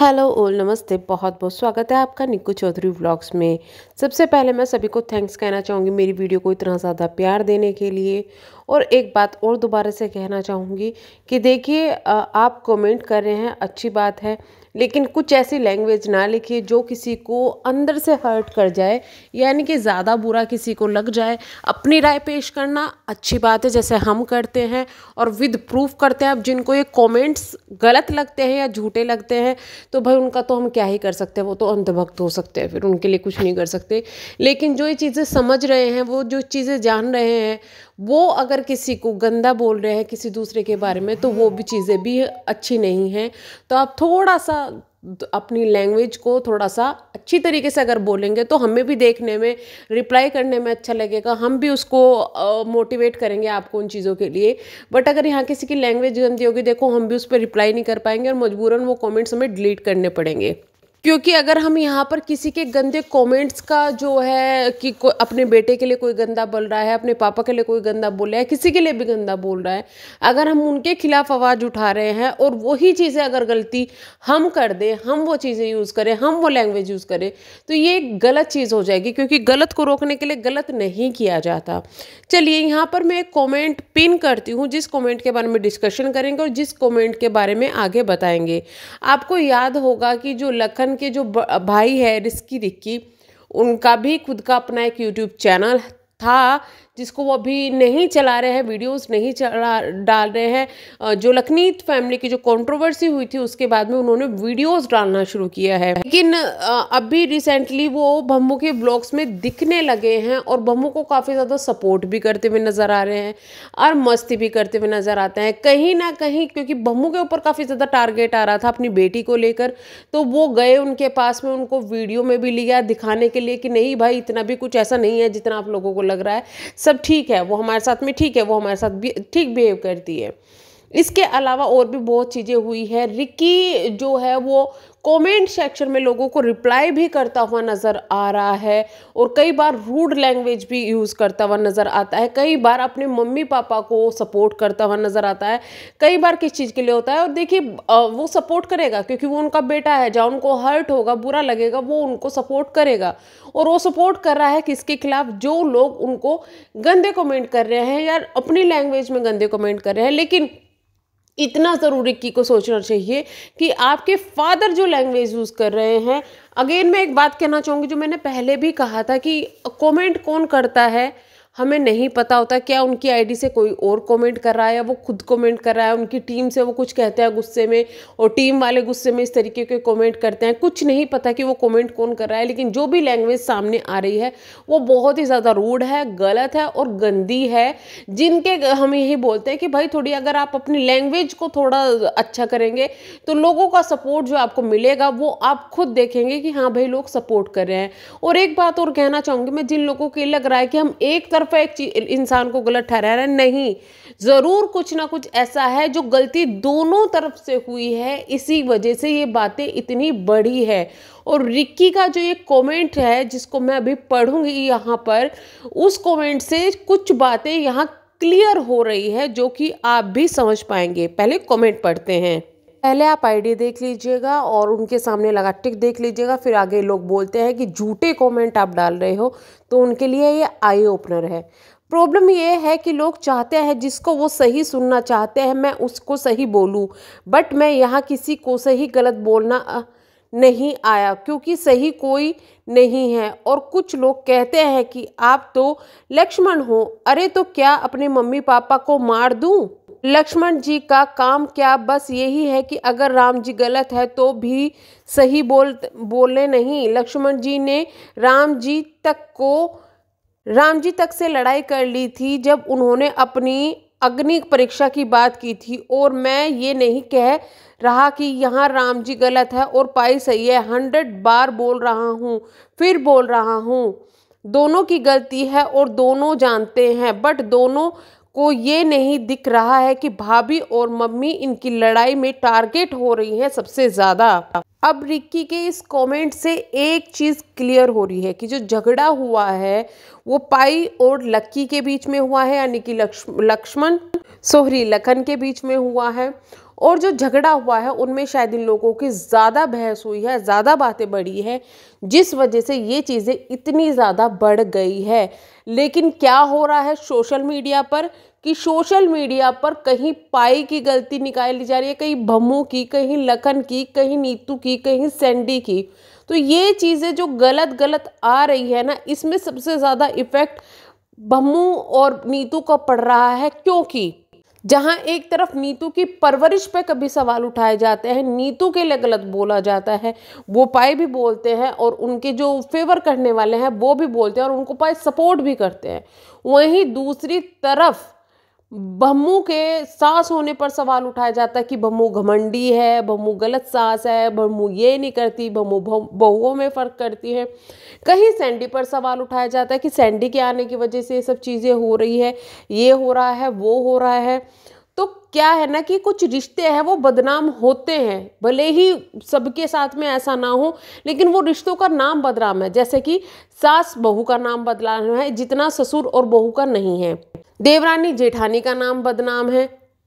hello ओल नमस्ते बहुत बहुत स्वागत है आपका निक्कू चौधरी व्लॉग्स में सबसे पहले मैं सभी को थैंक्स कहना चाहूँगी मेरी वीडियो को इतना ज़्यादा प्यार देने के लिए और एक बात और दोबारा से कहना चाहूँगी कि देखिए आप कमेंट कर रहे हैं अच्छी बात है लेकिन कुछ ऐसी लैंग्वेज ना लिखिए जो किसी को अंदर से हर्ट कर जाए यानी कि ज़्यादा बुरा किसी को लग जाए अपनी राय पेश करना अच्छी बात है जैसे हम करते हैं और विद प्रूफ करते हैं अब जिनको ये कमेंट्स गलत लगते हैं या झूठे लगते हैं तो भाई उनका तो हम क्या ही कर सकते हैं वो तो अंधभक्त हो सकते हैं फिर उनके लिए कुछ नहीं कर सकते लेकिन जो ये चीज़ें समझ रहे हैं वो जो चीज़ें जान रहे हैं वो अगर किसी को गंदा बोल रहे हैं किसी दूसरे के बारे में तो वो भी चीज़ें भी अच्छी नहीं हैं तो आप थोड़ा सा अपनी लैंग्वेज को थोड़ा सा अच्छी तरीके से अगर बोलेंगे तो हमें भी देखने में रिप्लाई करने में अच्छा लगेगा हम भी उसको मोटिवेट uh, करेंगे आपको उन चीज़ों के लिए बट अगर यहाँ किसी की लैंग्वेज गंदी होगी देखो हम भी उस पर रिप्लाई नहीं कर पाएंगे और मजबूरन वो कॉमेंट्स हमें डिलीट करने पड़ेंगे क्योंकि अगर हम यहाँ पर किसी के गंदे कमेंट्स का जो है कि अपने बेटे के लिए कोई गंदा बोल रहा है अपने पापा के लिए कोई गंदा बोल रहा है किसी के लिए भी गंदा बोल रहा है अगर हम उनके खिलाफ आवाज़ उठा रहे हैं और वही चीज़ें अगर गलती हम कर दें हम वो चीज़ें यूज़ करें हम वो लैंग्वेज यूज़ करें तो ये गलत चीज़ हो जाएगी क्योंकि गलत को रोकने के लिए गलत नहीं किया जाता चलिए यहाँ पर मैं एक कॉमेंट पिन करती हूँ जिस कॉमेंट के बारे में डिस्कशन करेंगे और जिस कॉमेंट के बारे में आगे बताएंगे आपको याद होगा कि जो लखन बच्चन के जो भाई है रिस्की रिक्की उनका भी खुद का अपना एक यूट्यूब चैनल था जिसको वो अभी नहीं चला रहे हैं वीडियोस नहीं चला डाल रहे हैं जो लखनीत फैमिली की जो कंट्रोवर्सी हुई थी उसके बाद में उन्होंने वीडियोस डालना शुरू किया है लेकिन अभी रिसेंटली वो बम्बू के ब्लॉग्स में दिखने लगे हैं और बम्बू को काफ़ी ज़्यादा सपोर्ट भी करते हुए नज़र आ रहे हैं और मस्ती भी करते हुए नज़र आते हैं कहीं ना कहीं क्योंकि बम्बू के ऊपर काफ़ी ज़्यादा टारगेट आ रहा था अपनी बेटी को लेकर तो वो गए उनके पास में उनको वीडियो में भी लिया दिखाने के लिए कि नहीं भाई इतना भी कुछ ऐसा नहीं है जितना आप लोगों को लग रहा है सब ठीक है वो हमारे साथ में ठीक है वो हमारे साथ ठीक बिहेव करती है इसके अलावा और भी बहुत चीज़ें हुई है रिकी जो है वो कमेंट सेक्शन में लोगों को रिप्लाई भी करता हुआ नज़र आ रहा है और कई बार रूड लैंग्वेज भी यूज़ करता हुआ नज़र आता है कई बार अपने मम्मी पापा को सपोर्ट करता हुआ नज़र आता है कई बार किस चीज़ के लिए होता है और देखिए वो सपोर्ट करेगा क्योंकि वो उनका बेटा है जहाँ उनको हर्ट होगा बुरा लगेगा वो उनको सपोर्ट करेगा और वो सपोर्ट कर रहा है किसके खिलाफ जो लोग उनको गंदे कमेंट कर रहे हैं या अपनी लैंग्वेज में गंदे कमेंट कर रहे हैं लेकिन इतना ज़रूर की को सोचना चाहिए कि आपके फादर जो लैंग्वेज यूज़ कर रहे हैं अगेन मैं एक बात कहना चाहूँगी जो मैंने पहले भी कहा था कि कमेंट कौन करता है हमें नहीं पता होता क्या उनकी आईडी से कोई और कमेंट कर रहा है या वो खुद कमेंट कर रहा है उनकी टीम से वो कुछ कहते हैं गुस्से में और टीम वाले गुस्से में इस तरीके के कमेंट करते हैं कुछ नहीं पता कि वो कमेंट कौन कर रहा है लेकिन जो भी लैंग्वेज सामने आ रही है वो बहुत ही ज़्यादा रूड है गलत है और गंदी है जिनके हम यही बोलते हैं कि भाई थोड़ी अगर आप अपनी लैंग्वेज को थोड़ा अच्छा करेंगे तो लोगों का सपोर्ट जो आपको मिलेगा वो आप खुद देखेंगे कि हाँ भाई लोग सपोर्ट कर रहे हैं और एक बात और कहना चाहूँगी मैं जिन लोगों को लग रहा है कि हम एक तरफ परफेक्ट इंसान को गलत ठहरा रहा है नहीं ज़रूर कुछ ना कुछ ऐसा है जो गलती दोनों तरफ से हुई है इसी वजह से ये बातें इतनी बड़ी है और रिक्की का जो ये कमेंट है जिसको मैं अभी पढ़ूंगी यहाँ पर उस कमेंट से कुछ बातें यहाँ क्लियर हो रही है जो कि आप भी समझ पाएंगे पहले कमेंट पढ़ते हैं पहले आप आईडी देख लीजिएगा और उनके सामने लगा टिक देख लीजिएगा फिर आगे लोग बोलते हैं कि झूठे कमेंट आप डाल रहे हो तो उनके लिए ये आई ओपनर है प्रॉब्लम ये है कि लोग चाहते हैं जिसको वो सही सुनना चाहते हैं मैं उसको सही बोलूँ बट मैं यहाँ किसी को सही गलत बोलना नहीं आया क्योंकि सही कोई नहीं है और कुछ लोग कहते हैं कि आप तो लक्ष्मण हो अरे तो क्या अपने मम्मी पापा को मार दूँ लक्ष्मण जी का काम क्या बस यही है कि अगर राम जी गलत है तो भी सही बोल बोले नहीं लक्ष्मण जी ने राम जी तक को राम जी तक से लड़ाई कर ली थी जब उन्होंने अपनी अग्नि परीक्षा की बात की थी और मैं ये नहीं कह रहा कि यहाँ राम जी गलत है और पाई सही है हंड्रेड बार बोल रहा हूँ फिर बोल रहा हूँ दोनों की गलती है और दोनों जानते हैं बट दोनों को ये नहीं दिख रहा है कि भाभी और मम्मी इनकी लड़ाई में टारगेट हो रही हैं सबसे ज़्यादा अब रिक्की के इस कमेंट से एक चीज़ क्लियर हो रही है कि जो झगड़ा हुआ है वो पाई और लक्की के बीच में हुआ है यानी कि लक्ष्मण सोहरी लखन के बीच में हुआ है और जो झगड़ा हुआ है उनमें शायद इन लोगों की ज़्यादा बहस हुई है ज़्यादा बातें बढ़ी हैं जिस वजह से ये चीज़ें इतनी ज़्यादा बढ़ गई है लेकिन क्या हो रहा है सोशल मीडिया पर कि सोशल मीडिया पर कहीं पाई की गलती निकाली जा रही है कहीं भम्मू की कहीं लखन की कहीं नीतू की कहीं सैंडी की तो ये चीज़ें जो गलत गलत आ रही है ना इसमें सबसे ज़्यादा इफ़ेक्ट भम्मू और नीतू का पड़ रहा है क्योंकि जहां एक तरफ नीतू की परवरिश पे कभी सवाल उठाए जाते हैं नीतू के लिए गलत बोला जाता है वो पाए भी बोलते हैं और उनके जो फेवर करने वाले हैं वो भी बोलते हैं और उनको पाए सपोर्ट भी करते हैं वहीं दूसरी तरफ बम्मू के सास होने पर सवाल उठाया जाता है कि बम्मू घमंडी है बम्मू गलत सास है बम्मू ये नहीं करती बम्मू बहुओं में फ़र्क करती है कहीं सैंडी पर सवाल उठाया जाता है कि सैंडी के आने की वजह से ये सब चीज़ें हो रही है ये हो रहा है वो हो रहा है क्या है ना कि कुछ रिश्ते हैं वो बदनाम होते हैं भले ही सबके साथ में ऐसा ना हो लेकिन वो रिश्तों का नाम बदनाम है जैसे कि सास बहू का नाम बदनाम है जितना ससुर और बहू का नहीं है देवरानी जेठानी का नाम बदनाम है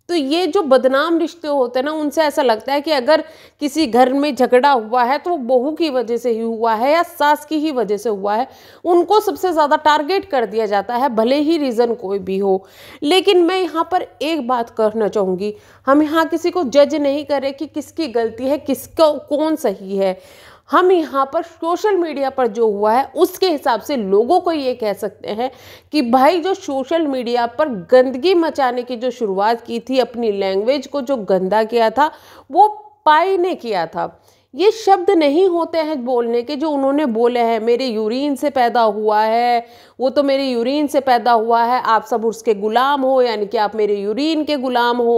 तो ये जो बदनाम रिश्ते होते हैं ना उनसे ऐसा लगता है कि अगर किसी घर में झगड़ा हुआ है तो वो बहू की वजह से ही हुआ है या सास की ही वजह से हुआ है उनको सबसे ज़्यादा टारगेट कर दिया जाता है भले ही रीज़न कोई भी हो लेकिन मैं यहाँ पर एक बात कहना चाहूँगी हम यहाँ किसी को जज नहीं करें कि किसकी गलती है किसको कौन सही है हम यहाँ पर सोशल मीडिया पर जो हुआ है उसके हिसाब से लोगों को ये कह सकते हैं कि भाई जो सोशल मीडिया पर गंदगी मचाने की जो शुरुआत की थी अपनी लैंग्वेज को जो गंदा किया था वो पाई ने किया था ये शब्द नहीं होते हैं बोलने के जो उन्होंने बोले हैं मेरे यूरिन से पैदा हुआ है वो तो मेरे यूरिन से पैदा हुआ है आप सब उसके गुलाम हो यानी कि आप मेरे यूरिन के गुलाम हो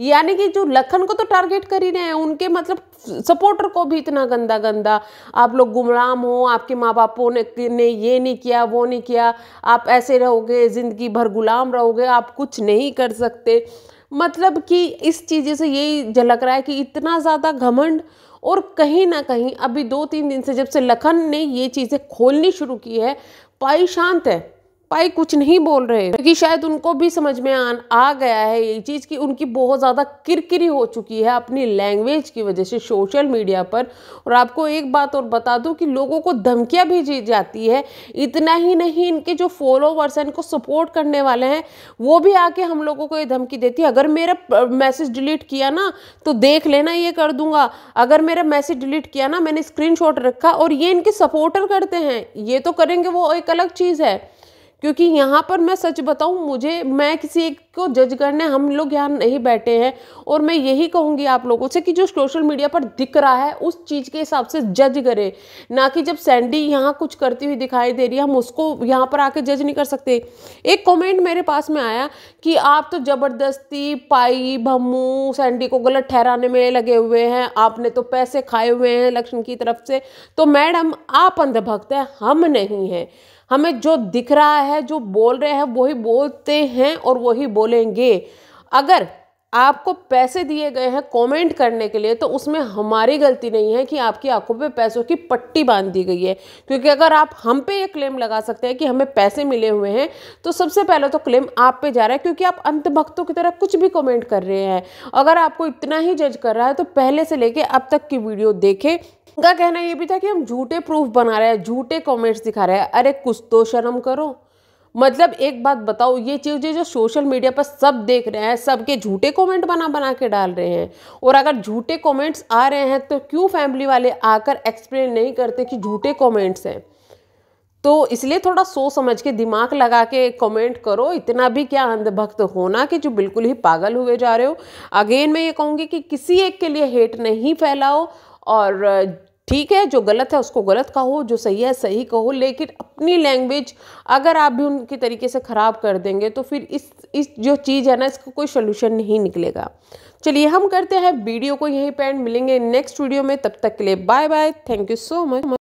यानी कि जो लखन को तो टारगेट कर ही रहे हैं उनके मतलब सपोर्टर को भी इतना गंदा गंदा आप लोग गुमराम हो आपके माँ बापों ने ने ये नहीं किया वो नहीं किया आप ऐसे रहोगे ज़िंदगी भर गुलाम रहोगे आप कुछ नहीं कर सकते मतलब कि इस चीज़ से यही झलक रहा है कि इतना ज़्यादा घमंड और कहीं ना कहीं अभी दो तीन दिन से जब से लखन ने ये चीज़ें खोलनी शुरू की है पाई शांत है भाई कुछ नहीं बोल रहे क्योंकि शायद उनको भी समझ में आ, आ गया है ये चीज़ कि उनकी बहुत ज़्यादा किरकिरी हो चुकी है अपनी लैंग्वेज की वजह से सोशल मीडिया पर और आपको एक बात और बता दूं कि लोगों को धमकियाँ भी दी जाती है इतना ही नहीं इनके जो फॉलोवर्स हैं इनको सपोर्ट करने वाले हैं वो भी आके हम लोगों को ये धमकी देती है अगर मेरा मैसेज डिलीट किया ना तो देख लेना ये कर दूंगा अगर मेरा मैसेज डिलीट किया ना मैंने स्क्रीन रखा और ये इनके सपोर्टर करते हैं ये तो करेंगे वो एक अलग चीज़ है क्योंकि यहाँ पर मैं सच बताऊँ मुझे मैं किसी एक को जज करने हम लोग यहाँ नहीं बैठे हैं और मैं यही कहूँगी आप लोगों से कि जो सोशल मीडिया पर दिख रहा है उस चीज़ के हिसाब से जज करें ना कि जब सैंडी यहाँ कुछ करती हुई दिखाई दे रही है हम उसको यहाँ पर आके जज नहीं कर सकते एक कमेंट मेरे पास में आया कि आप तो ज़बरदस्ती पाई भमू सैंडी को गलत ठहराने में लगे हुए हैं आपने तो पैसे खाए हुए हैं लक्ष्मण की तरफ से तो मैडम आप अंधभक्त हैं हम नहीं हैं हमें जो दिख रहा है जो बोल रहे हैं वही बोलते हैं और वही बोलेंगे अगर आपको पैसे दिए गए हैं कमेंट करने के लिए तो उसमें हमारी गलती नहीं है कि आपकी आंखों पे पैसों की पट्टी बांध दी गई है क्योंकि अगर आप हम पे ये क्लेम लगा सकते हैं कि हमें पैसे मिले हुए हैं तो सबसे पहले तो क्लेम आप पे जा रहा है क्योंकि आप अंत भक्तों की तरह कुछ भी कमेंट कर रहे हैं अगर आपको इतना ही जज कर रहा है तो पहले से लेके अब तक की वीडियो देखें उनका कहना ये भी था कि हम झूठे प्रूफ बना रहे हैं झूठे कॉमेंट्स दिखा रहे हैं अरे कुछ तो शर्म करो मतलब एक बात बताओ ये चीज़ें जो सोशल मीडिया पर सब देख रहे हैं सबके झूठे कमेंट बना बना के डाल रहे हैं और अगर झूठे कमेंट्स आ रहे हैं तो क्यों फैमिली वाले आकर एक्सप्लेन नहीं करते कि झूठे कमेंट्स हैं तो इसलिए थोड़ा सोच समझ के दिमाग लगा के कमेंट करो इतना भी क्या अंधभक्त होना कि जो बिल्कुल ही पागल हुए जा रहे हो अगेन मैं ये कहूँगी कि किसी एक के लिए हेट नहीं फैलाओ और ठीक है जो गलत है उसको गलत कहो जो सही है सही कहो लेकिन अपनी लैंग्वेज अगर आप भी उनके तरीके से ख़राब कर देंगे तो फिर इस इस जो चीज़ है ना इसका कोई सोल्यूशन नहीं निकलेगा चलिए हम करते हैं वीडियो को यहीं पर मिलेंगे नेक्स्ट वीडियो में तब तक के लिए bye bye thank you so much